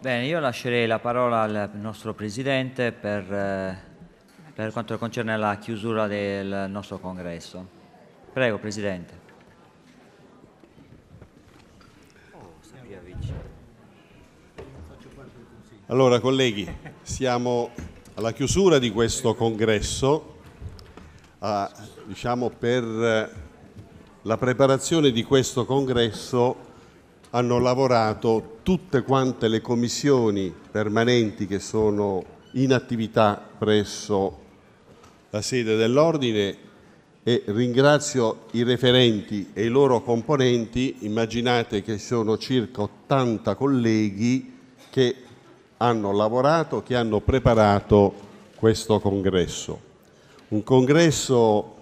Bene, io lascerei la parola al nostro Presidente per, eh, per quanto concerne la chiusura del nostro congresso. Prego, Presidente. Allora colleghi, siamo alla chiusura di questo congresso, eh, diciamo per eh, la preparazione di questo congresso hanno lavorato tutte quante le commissioni permanenti che sono in attività presso la sede dell'Ordine e ringrazio i referenti e i loro componenti, immaginate che sono circa 80 colleghi che hanno lavorato, che hanno preparato questo congresso. Un congresso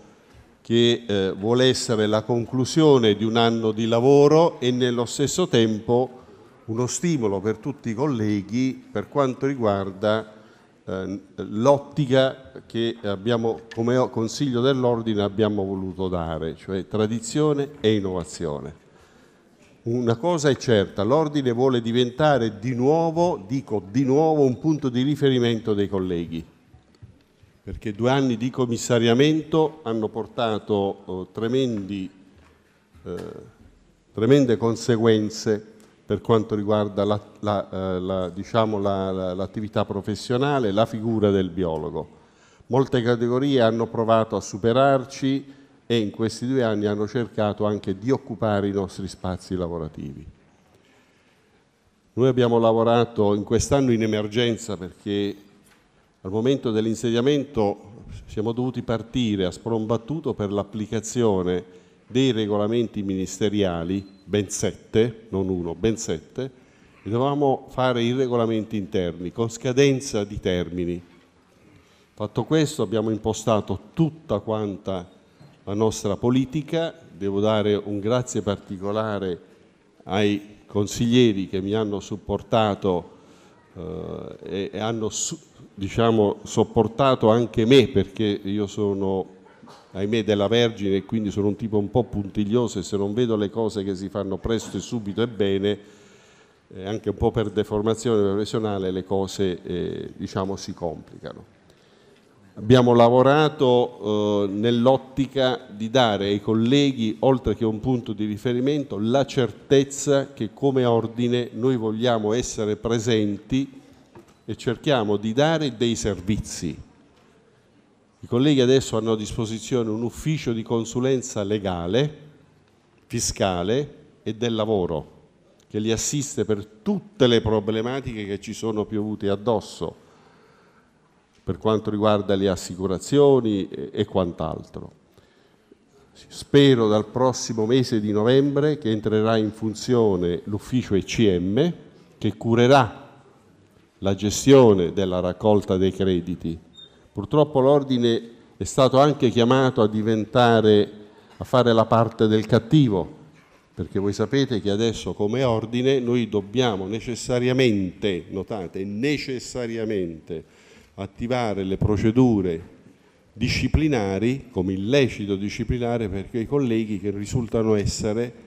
che eh, vuole essere la conclusione di un anno di lavoro e nello stesso tempo uno stimolo per tutti i colleghi per quanto riguarda eh, l'ottica che abbiamo, come Consiglio dell'Ordine abbiamo voluto dare, cioè tradizione e innovazione. Una cosa è certa, l'Ordine vuole diventare di nuovo, dico di nuovo, un punto di riferimento dei colleghi perché due anni di commissariamento hanno portato eh, tremendi, eh, tremende conseguenze per quanto riguarda l'attività la, eh, la, diciamo la, professionale, la figura del biologo. Molte categorie hanno provato a superarci e in questi due anni hanno cercato anche di occupare i nostri spazi lavorativi. Noi abbiamo lavorato in quest'anno in emergenza perché al momento dell'insediamento siamo dovuti partire a sprombattuto per l'applicazione dei regolamenti ministeriali, ben sette, non uno, ben sette, e dovevamo fare i regolamenti interni con scadenza di termini. Fatto questo abbiamo impostato tutta quanta la nostra politica, devo dare un grazie particolare ai consiglieri che mi hanno supportato eh, e, e, hanno diciamo, sopportato anche me perché io sono ahimè della Vergine e quindi sono un tipo un po' puntiglioso e se non vedo le cose che si fanno presto e subito e bene eh, anche un po' per deformazione professionale le cose eh, diciamo si complicano. Abbiamo lavorato eh, nell'ottica di dare ai colleghi, oltre che un punto di riferimento, la certezza che come ordine noi vogliamo essere presenti e cerchiamo di dare dei servizi. I colleghi adesso hanno a disposizione un ufficio di consulenza legale, fiscale e del lavoro che li assiste per tutte le problematiche che ci sono piovute addosso per quanto riguarda le assicurazioni e, e quant'altro. Spero dal prossimo mese di novembre che entrerà in funzione l'ufficio ECM che curerà la gestione della raccolta dei crediti. Purtroppo l'ordine è stato anche chiamato a diventare, a fare la parte del cattivo, perché voi sapete che adesso come ordine noi dobbiamo necessariamente, notate, necessariamente attivare le procedure disciplinari come illecito disciplinare per quei colleghi che risultano essere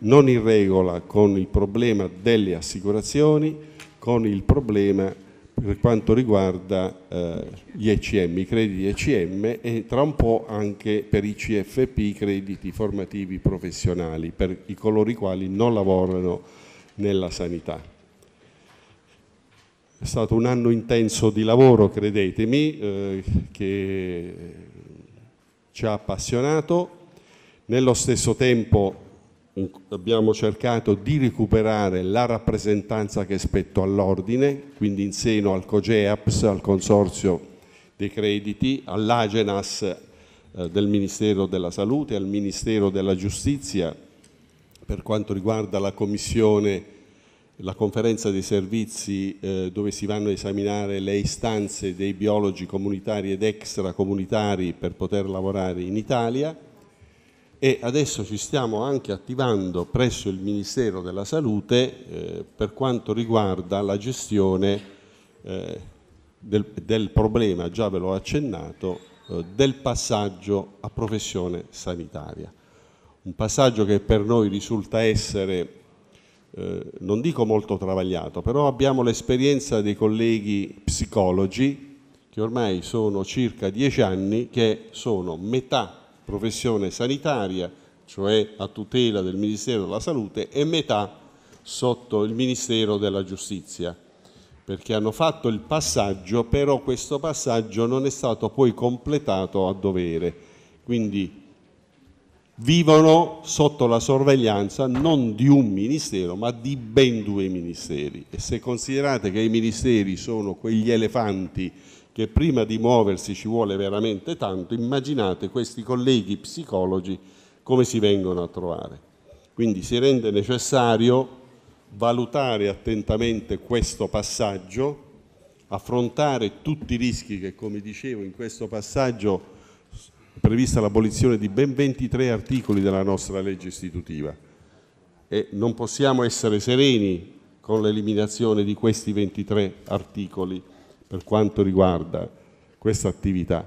non in regola con il problema delle assicurazioni, con il problema per quanto riguarda eh, gli ECM, i crediti ECM e tra un po' anche per i CFP, i crediti formativi professionali, per i coloro i quali non lavorano nella sanità. È stato un anno intenso di lavoro, credetemi, eh, che ci ha appassionato. Nello stesso tempo abbiamo cercato di recuperare la rappresentanza che spetto all'ordine, quindi in seno al COGEAPS, al Consorzio dei Crediti, all'Agenas eh, del Ministero della Salute, al Ministero della Giustizia per quanto riguarda la Commissione la conferenza dei servizi eh, dove si vanno a esaminare le istanze dei biologi comunitari ed extracomunitari per poter lavorare in Italia e adesso ci stiamo anche attivando presso il Ministero della Salute eh, per quanto riguarda la gestione eh, del, del, problema, già ve l'ho accennato, eh, del passaggio a professione sanitaria. Un passaggio che per noi risulta essere eh, non dico molto travagliato, però abbiamo l'esperienza dei colleghi psicologi che ormai sono circa dieci anni che sono metà professione sanitaria, cioè a tutela del Ministero della Salute, e metà sotto il Ministero della Giustizia, perché hanno fatto il passaggio, però questo passaggio non è stato poi completato a dovere. Quindi vivono sotto la sorveglianza non di un ministero ma di ben due ministeri e se considerate che i ministeri sono quegli elefanti che prima di muoversi ci vuole veramente tanto, immaginate questi colleghi psicologi come si vengono a trovare. Quindi si rende necessario valutare attentamente questo passaggio, affrontare tutti i rischi che come dicevo in questo passaggio è prevista l'abolizione di ben 23 articoli della nostra legge istitutiva e non possiamo essere sereni con l'eliminazione di questi 23 articoli per quanto riguarda questa attività.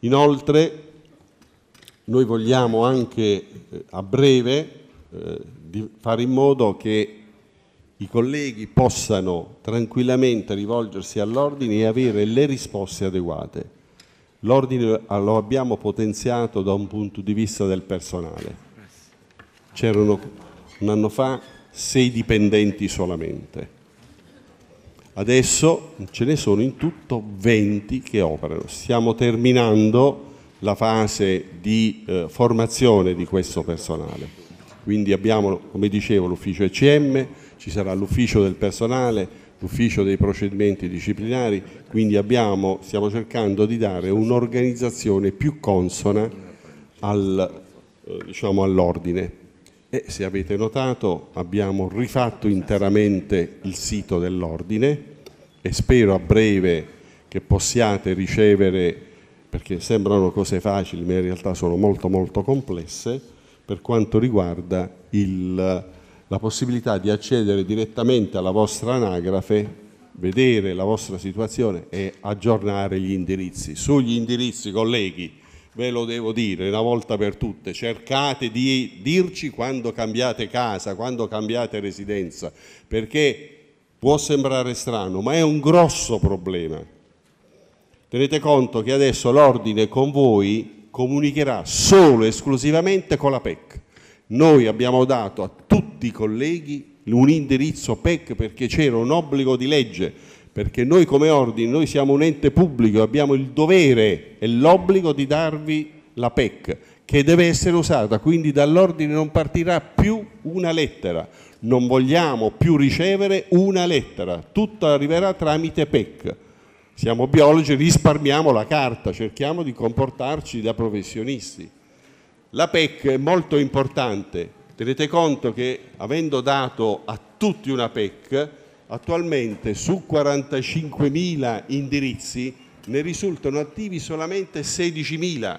Inoltre noi vogliamo anche eh, a breve eh, fare in modo che i colleghi possano tranquillamente rivolgersi all'ordine e avere le risposte adeguate L'ordine lo abbiamo potenziato da un punto di vista del personale. C'erano un anno fa sei dipendenti solamente. Adesso ce ne sono in tutto 20 che operano. Stiamo terminando la fase di eh, formazione di questo personale. Quindi abbiamo, come dicevo, l'ufficio ECM, ci sarà l'ufficio del personale, l'ufficio dei procedimenti disciplinari, quindi abbiamo, stiamo cercando di dare un'organizzazione più consona al, eh, diciamo, all'ordine. E se avete notato abbiamo rifatto interamente il sito dell'ordine e spero a breve che possiate ricevere, perché sembrano cose facili ma in realtà sono molto molto complesse, per quanto riguarda il la possibilità di accedere direttamente alla vostra anagrafe, vedere la vostra situazione e aggiornare gli indirizzi. Sugli indirizzi, colleghi, ve lo devo dire una volta per tutte, cercate di dirci quando cambiate casa, quando cambiate residenza, perché può sembrare strano, ma è un grosso problema. Tenete conto che adesso l'ordine con voi comunicherà solo e esclusivamente con la PEC. Noi abbiamo dato a tutti tutti i colleghi un indirizzo PEC perché c'era un obbligo di legge, perché noi come ordine, noi siamo un ente pubblico, abbiamo il dovere e l'obbligo di darvi la PEC che deve essere usata, quindi dall'ordine non partirà più una lettera, non vogliamo più ricevere una lettera, tutto arriverà tramite PEC. Siamo biologi, risparmiamo la carta, cerchiamo di comportarci da professionisti. La PEC è molto importante, Tenete conto che avendo dato a tutti una PEC, attualmente su 45.000 indirizzi ne risultano attivi solamente 16.000.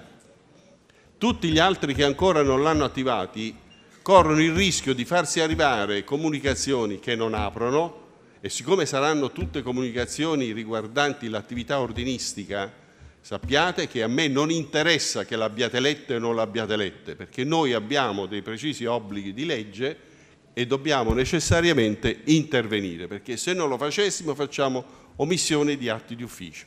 Tutti gli altri che ancora non l'hanno attivati corrono il rischio di farsi arrivare comunicazioni che non aprono e siccome saranno tutte comunicazioni riguardanti l'attività ordinistica, sappiate che a me non interessa che l'abbiate lette o non l'abbiate lette, perché noi abbiamo dei precisi obblighi di legge e dobbiamo necessariamente intervenire, perché se non lo facessimo facciamo omissione di atti di ufficio.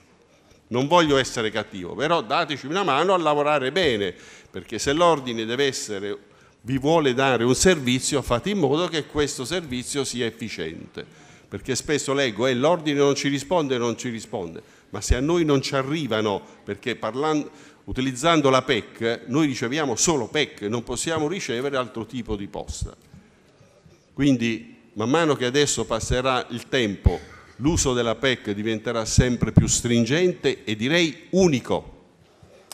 Non voglio essere cattivo, però dateci una mano a lavorare bene, perché se l'ordine deve essere, vi vuole dare un servizio, fate in modo che questo servizio sia efficiente, perché spesso leggo e eh, l'ordine non ci risponde, non ci risponde ma se a noi non ci arrivano, perché parlando, utilizzando la PEC, noi riceviamo solo PEC, non possiamo ricevere altro tipo di posta. Quindi man mano che adesso passerà il tempo, l'uso della PEC diventerà sempre più stringente e direi unico.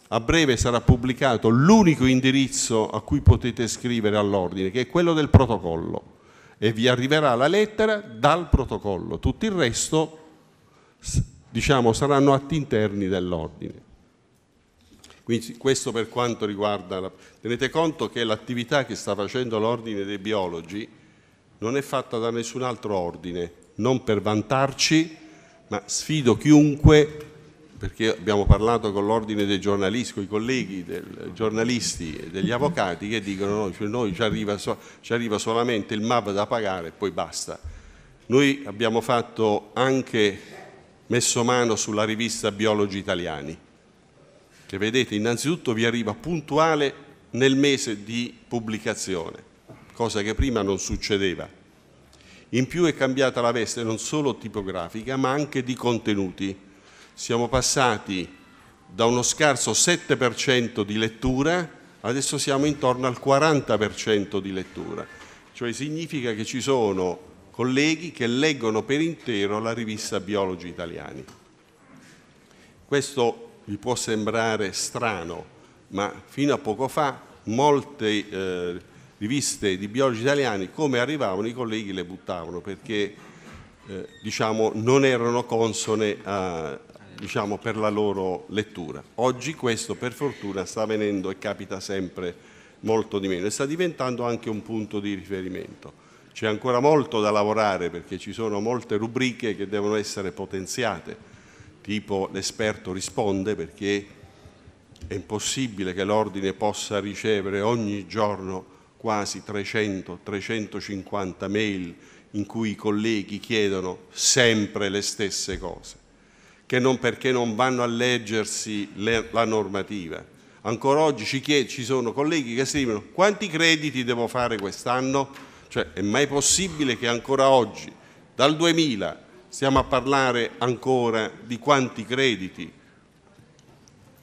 A breve sarà pubblicato l'unico indirizzo a cui potete scrivere all'ordine, che è quello del protocollo e vi arriverà la lettera dal protocollo, tutto il resto diciamo, saranno atti interni dell'ordine. Quindi questo per quanto riguarda... La... Tenete conto che l'attività che sta facendo l'ordine dei biologi non è fatta da nessun altro ordine, non per vantarci, ma sfido chiunque perché abbiamo parlato con l'ordine dei giornalisti, con i colleghi del, giornalisti e degli avvocati che dicono no, cioè noi ci arriva, so, ci arriva, solamente il MAV da pagare e poi basta. Noi abbiamo fatto anche messo mano sulla rivista Biologi Italiani, che vedete innanzitutto vi arriva puntuale nel mese di pubblicazione, cosa che prima non succedeva. In più è cambiata la veste non solo tipografica ma anche di contenuti. Siamo passati da uno scarso 7% di lettura, adesso siamo intorno al 40% di lettura, cioè significa che ci sono colleghi che leggono per intero la rivista Biologi Italiani. Questo vi può sembrare strano, ma fino a poco fa molte eh, riviste di biologi italiani, come arrivavano i colleghi le buttavano perché eh, diciamo, non erano consone a, diciamo, per la loro lettura. Oggi questo per fortuna sta avvenendo e capita sempre molto di meno e sta diventando anche un punto di riferimento. C'è ancora molto da lavorare perché ci sono molte rubriche che devono essere potenziate, tipo l'esperto risponde perché è impossibile che l'ordine possa ricevere ogni giorno quasi 300-350 mail in cui i colleghi chiedono sempre le stesse cose, che non perché non vanno a leggersi le, la normativa. Ancora oggi ci, chied- ci sono colleghi che scrivono quanti crediti devo fare quest'anno? Cioè è mai possibile che ancora oggi, dal 2000, stiamo a parlare ancora di quanti crediti?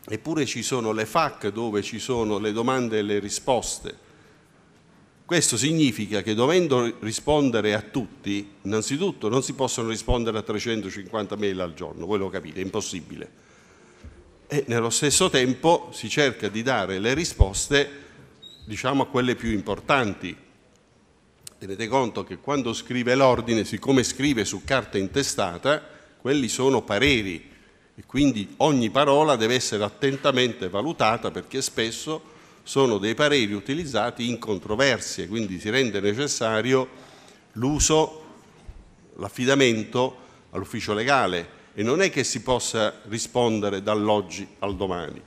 Eppure ci sono le FAC dove ci sono le domande e le risposte. Questo significa che dovendo rispondere a tutti, innanzitutto non si possono rispondere a 350 mail al giorno, voi lo capite, è impossibile. E nello stesso tempo si cerca di dare le risposte diciamo, a quelle più importanti, tenete conto che quando scrive l'ordine, siccome scrive su carta intestata, quelli sono pareri e quindi ogni parola deve essere attentamente valutata perché spesso sono dei pareri utilizzati in controversie, quindi si rende necessario l'uso, l'affidamento all'ufficio legale e non è che si possa rispondere dall'oggi al domani.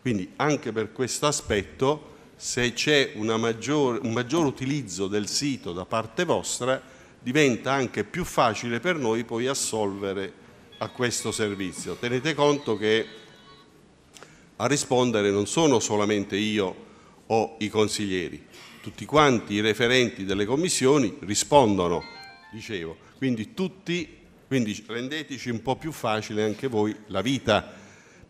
Quindi anche per questo aspetto se c'è maggior, un maggior utilizzo del sito da parte vostra, diventa anche più facile per noi poi assolvere a questo servizio. Tenete conto che a rispondere non sono solamente io o i consiglieri, tutti quanti i referenti delle commissioni rispondono, dicevo, quindi tutti, quindi rendeteci un po' più facile anche voi la vita,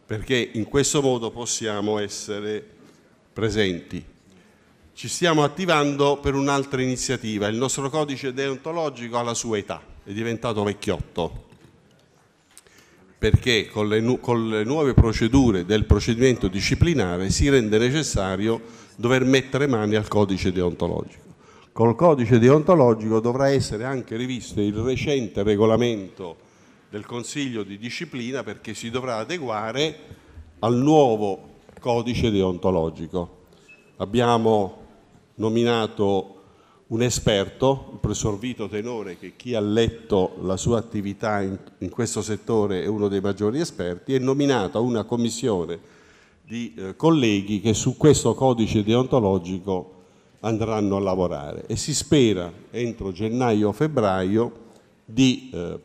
perché in questo modo possiamo essere presenti. Ci stiamo attivando per un'altra iniziativa, il nostro codice deontologico alla sua età, è diventato vecchiotto, perché con le, nu con le nuove procedure del procedimento disciplinare si rende necessario dover mettere mani al codice deontologico. Col codice deontologico dovrà essere anche rivisto il recente regolamento del Consiglio di disciplina perché si dovrà adeguare al nuovo codice deontologico. Abbiamo nominato un esperto, il professor Vito Tenore, che chi ha letto la sua attività in, in questo settore è uno dei maggiori esperti, è nominata una commissione di eh, colleghi che su questo codice deontologico andranno a lavorare e si spera entro gennaio-febbraio di eh,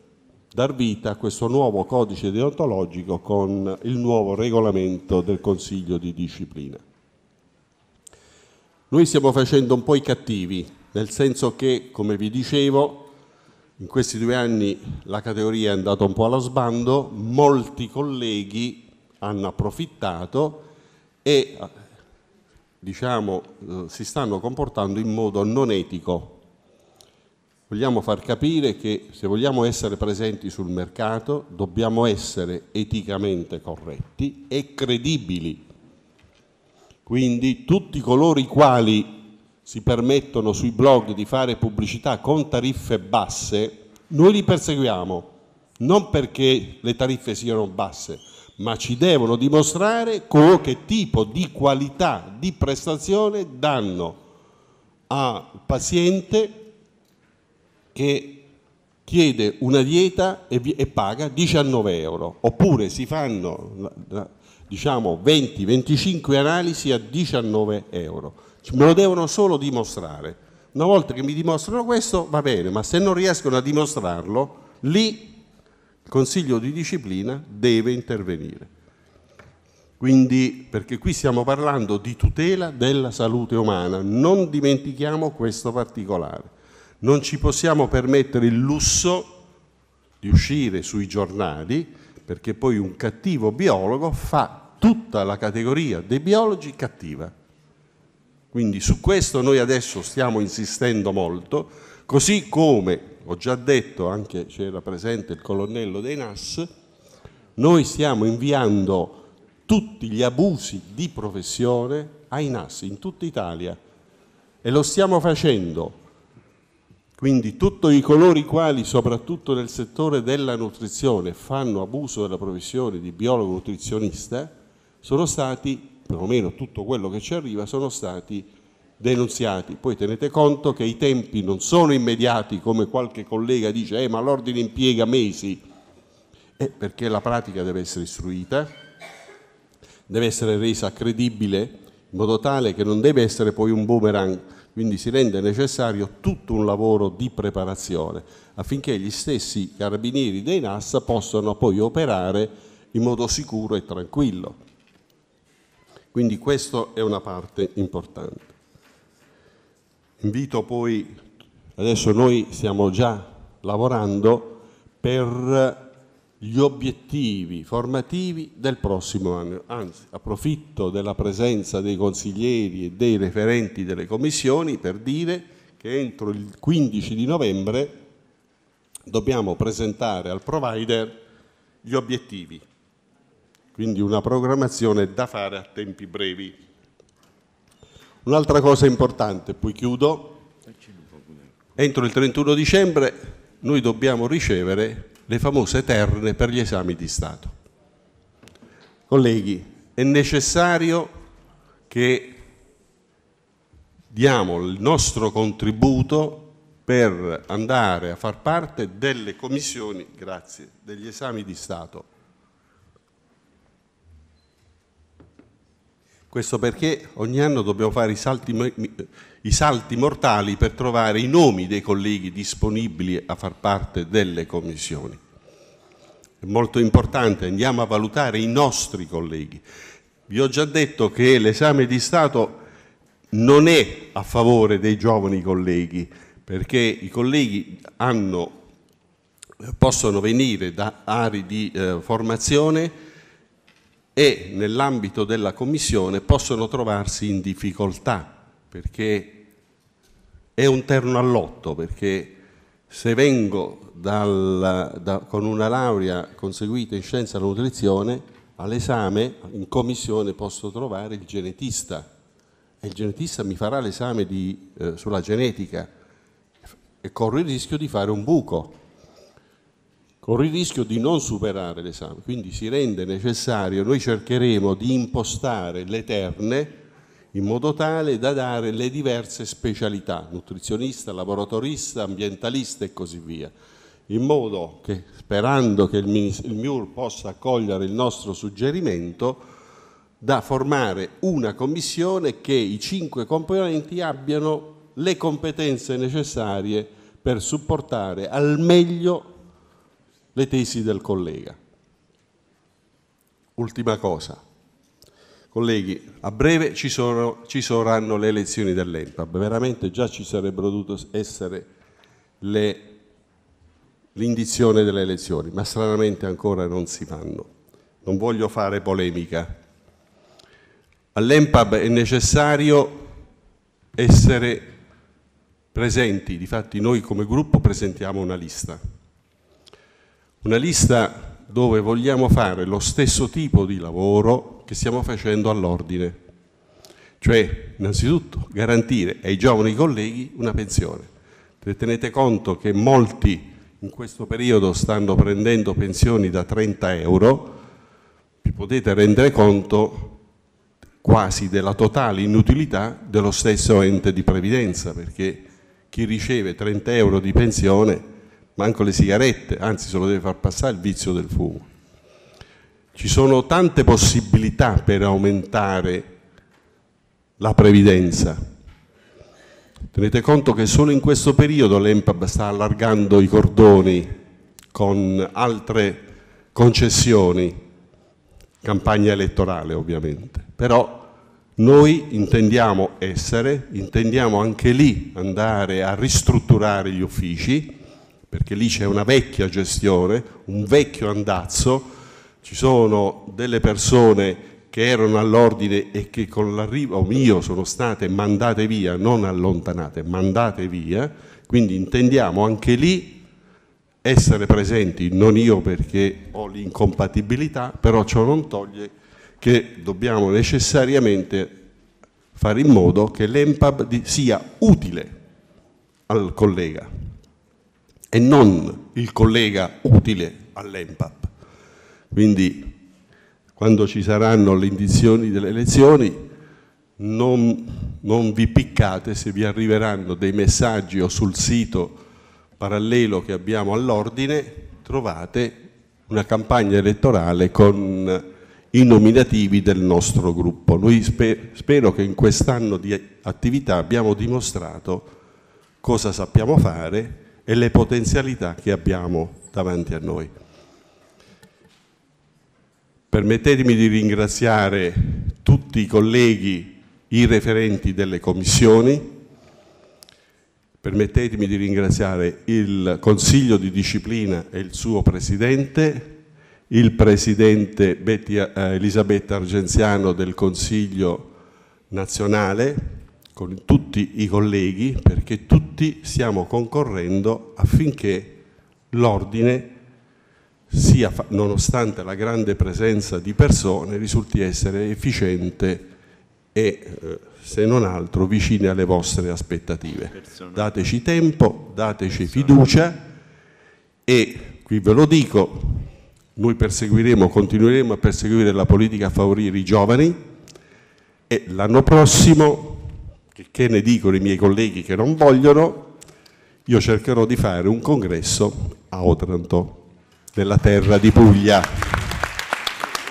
dar vita a questo nuovo codice deontologico con il nuovo regolamento del Consiglio di disciplina. Noi stiamo facendo un po' i cattivi, nel senso che, come vi dicevo, in questi due anni la categoria è andata un po' allo sbando, molti colleghi hanno approfittato e diciamo, eh, si stanno comportando in modo non etico vogliamo far capire che se vogliamo essere presenti sul mercato dobbiamo essere eticamente corretti e credibili. Quindi tutti coloro i quali si permettono sui blog di fare pubblicità con tariffe basse, noi li perseguiamo, non perché le tariffe siano basse, ma ci devono dimostrare che tipo di qualità di prestazione danno al paziente che chiede una dieta e, e paga 19 euro, oppure si fanno diciamo 20-25 analisi a 19 euro, me lo devono solo dimostrare. Una volta che mi dimostrano questo va bene, ma se non riescono a dimostrarlo, lì il Consiglio di disciplina deve intervenire. Quindi, perché qui stiamo parlando di tutela della salute umana, non dimentichiamo questo particolare. Non ci possiamo permettere il lusso di uscire sui giornali perché poi un cattivo biologo fa tutta la categoria dei biologi cattiva. Quindi su questo noi adesso stiamo insistendo molto, così come ho già detto, anche c'era presente il colonnello dei NAS, noi stiamo inviando tutti gli abusi di professione ai NAS in tutta Italia e lo stiamo facendo quindi tutti coloro i quali, soprattutto nel settore della nutrizione, fanno abuso della professione di biologo nutrizionista, sono stati, perlomeno tutto quello che ci arriva, sono stati denunziati. Poi tenete conto che i tempi non sono immediati, come qualche collega dice, eh, ma l'ordine impiega mesi, eh, perché la pratica deve essere istruita, deve essere resa credibile, in modo tale che non deve essere poi un boomerang quindi si rende necessario tutto un lavoro di preparazione affinché gli stessi carabinieri dei NASA possano poi operare in modo sicuro e tranquillo. Quindi questa è una parte importante. Invito poi, adesso noi stiamo già lavorando per gli obiettivi formativi del prossimo anno. Anzi, approfitto della presenza dei consiglieri e dei referenti delle commissioni per dire che entro il 15 di novembre dobbiamo presentare al provider gli obiettivi, quindi una programmazione da fare a tempi brevi. Un'altra cosa importante, poi chiudo, entro il 31 dicembre noi dobbiamo ricevere le famose terne per gli esami di Stato. Colleghi, è necessario che diamo il nostro contributo per andare a far parte delle commissioni, grazie, degli esami di Stato Questo perché ogni anno dobbiamo fare i salti, i salti, mortali per trovare i nomi dei colleghi disponibili a far parte delle commissioni. È molto importante, andiamo a valutare i nostri colleghi. Vi ho già detto che l'esame di Stato non è a favore dei giovani colleghi, perché i colleghi hanno, eh, possono venire da aree di eh, formazione e nell'ambito della Commissione possono trovarsi in difficoltà perché è un terno all'otto, perché se vengo dal, da, con una laurea conseguita in scienza della nutrizione, all'esame in Commissione posso trovare il genetista e il genetista mi farà l'esame eh, sulla genetica e corro il rischio di fare un buco con il rischio di non superare l'esame. Quindi si rende necessario, noi cercheremo di impostare le terne in modo tale da dare le diverse specialità, nutrizionista, laboratorista, ambientalista e così via, in modo che sperando che il, il MIUR possa accogliere il nostro suggerimento, da formare una commissione che i cinque componenti abbiano le competenze necessarie per supportare al meglio le tesi del collega. Ultima cosa, colleghi, a breve ci, sono, ci saranno le elezioni dell'EMPAB, veramente già ci sarebbero dovute essere l'indizione delle elezioni, ma stranamente ancora non si fanno. Non voglio fare polemica. All'EMPAB è necessario essere presenti, difatti noi come gruppo presentiamo una lista una lista dove vogliamo fare lo stesso tipo di lavoro che stiamo facendo all'ordine, cioè innanzitutto garantire ai giovani colleghi una pensione. Tenete conto che molti in questo periodo stanno prendendo pensioni da 30 euro, vi potete rendere conto quasi della totale inutilità dello stesso ente di previdenza, perché chi riceve 30 euro di pensione manco le sigarette, anzi se lo deve far passare il vizio del fumo. Ci sono tante possibilità per aumentare la previdenza. Tenete conto che solo in questo periodo l'EMPAB sta allargando i cordoni con altre concessioni, campagna elettorale ovviamente, però noi intendiamo essere, intendiamo anche lì andare a ristrutturare gli uffici, perché lì c'è una vecchia gestione, un vecchio andazzo, ci sono delle persone che erano all'ordine e che con l'arrivo mio sono state mandate via, non allontanate, mandate via, quindi intendiamo anche lì essere presenti, non io perché ho l'incompatibilità, però ciò non toglie che dobbiamo necessariamente fare in modo che l'EMPAB sia utile al collega e non il collega utile all'EMPAP. Quindi quando ci saranno le indizioni delle elezioni non, non, vi piccate se vi arriveranno dei messaggi o sul sito parallelo che abbiamo all'ordine trovate una campagna elettorale con i nominativi del nostro gruppo. Noi sper spero che in quest'anno di attività abbiamo dimostrato cosa sappiamo fare, e le potenzialità che abbiamo davanti a noi. Permettetemi di ringraziare tutti i colleghi, i referenti delle commissioni, permettetemi di ringraziare il Consiglio di Disciplina e il suo Presidente, il Presidente Betty, eh, Elisabetta Argenziano del Consiglio Nazionale, con tutti i colleghi perché tutti stiamo concorrendo affinché l'ordine sia, nonostante la grande presenza di persone, risulti essere efficiente e eh, se non altro vicine alle vostre aspettative. Dateci tempo, dateci fiducia e qui ve lo dico, noi perseguiremo, continueremo a perseguire la politica a favorire i giovani e l'anno prossimo che ne dicono i miei colleghi che non vogliono, io cercherò di fare un congresso a Otranto, nella terra di Puglia.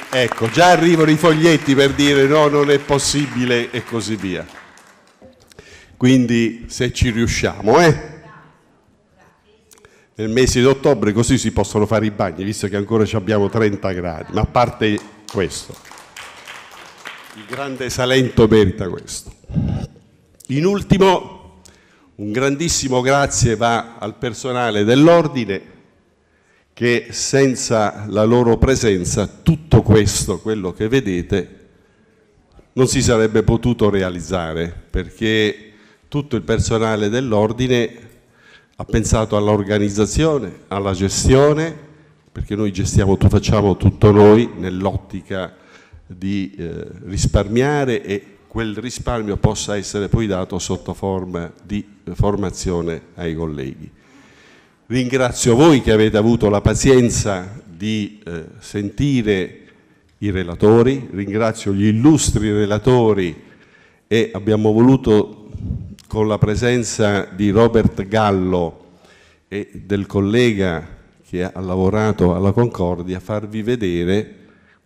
Ecco, già arrivano i foglietti per dire no, non è possibile e così via. Quindi se ci riusciamo, eh? Nel mese di ottobre così si possono fare i bagni, visto che ancora abbiamo 30 gradi, ma a parte questo, il grande Salento merita questo. In ultimo, un grandissimo grazie va al personale dell'Ordine che senza la loro presenza tutto questo, quello che vedete, non si sarebbe potuto realizzare perché tutto il personale dell'Ordine ha pensato all'organizzazione, alla gestione, perché noi gestiamo, facciamo tutto noi nell'ottica di eh, risparmiare e quel risparmio possa essere poi dato sotto forma di formazione ai colleghi. Ringrazio voi che avete avuto la pazienza di eh, sentire i relatori, ringrazio gli illustri relatori e abbiamo voluto con la presenza di Robert Gallo e del collega che ha lavorato alla Concordia farvi vedere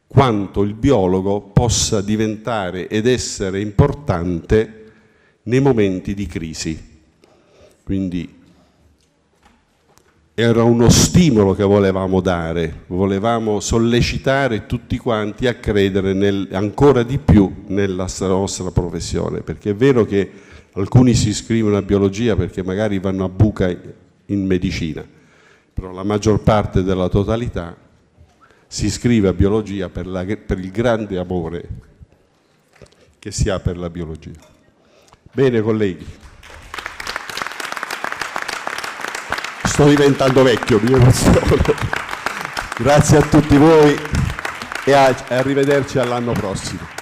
quanto il biologo possa diventare ed essere importante nei momenti di crisi. Quindi era uno stimolo che volevamo dare, volevamo sollecitare tutti quanti a credere nel, ancora di più nella nostra professione, perché è vero che alcuni si iscrivono a biologia perché magari vanno a buca in medicina, però la maggior parte della totalità si iscrive a biologia per, la, per il grande amore che si ha per la biologia. Bene colleghi, sto diventando vecchio, mi emozione. Grazie a tutti voi e arrivederci all'anno prossimo.